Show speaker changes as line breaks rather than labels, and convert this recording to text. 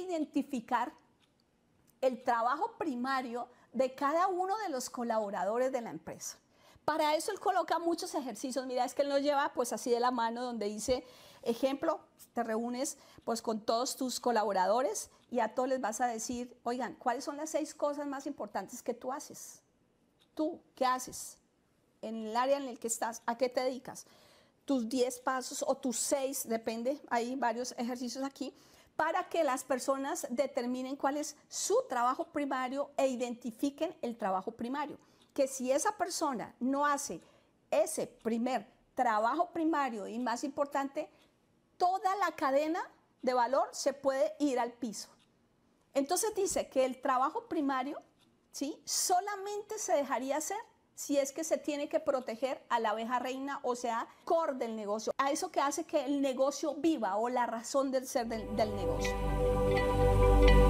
identificar el trabajo primario de cada uno de los colaboradores de la empresa. Para eso él coloca muchos ejercicios. Mira, es que él nos lleva pues así de la mano donde dice, ejemplo, te reúnes pues con todos tus colaboradores y a todos les vas a decir, oigan, ¿cuáles son las seis cosas más importantes que tú haces? Tú, ¿qué haces? En el área en el que estás, ¿a qué te dedicas? Tus diez pasos o tus seis, depende, hay varios ejercicios aquí para que las personas determinen cuál es su trabajo primario e identifiquen el trabajo primario. Que si esa persona no hace ese primer trabajo primario y más importante, toda la cadena de valor se puede ir al piso. Entonces dice que el trabajo primario ¿sí? solamente se dejaría hacer si es que se tiene que proteger a la abeja reina, o sea, core del negocio, a eso que hace que el negocio viva o la razón del ser del, negocio.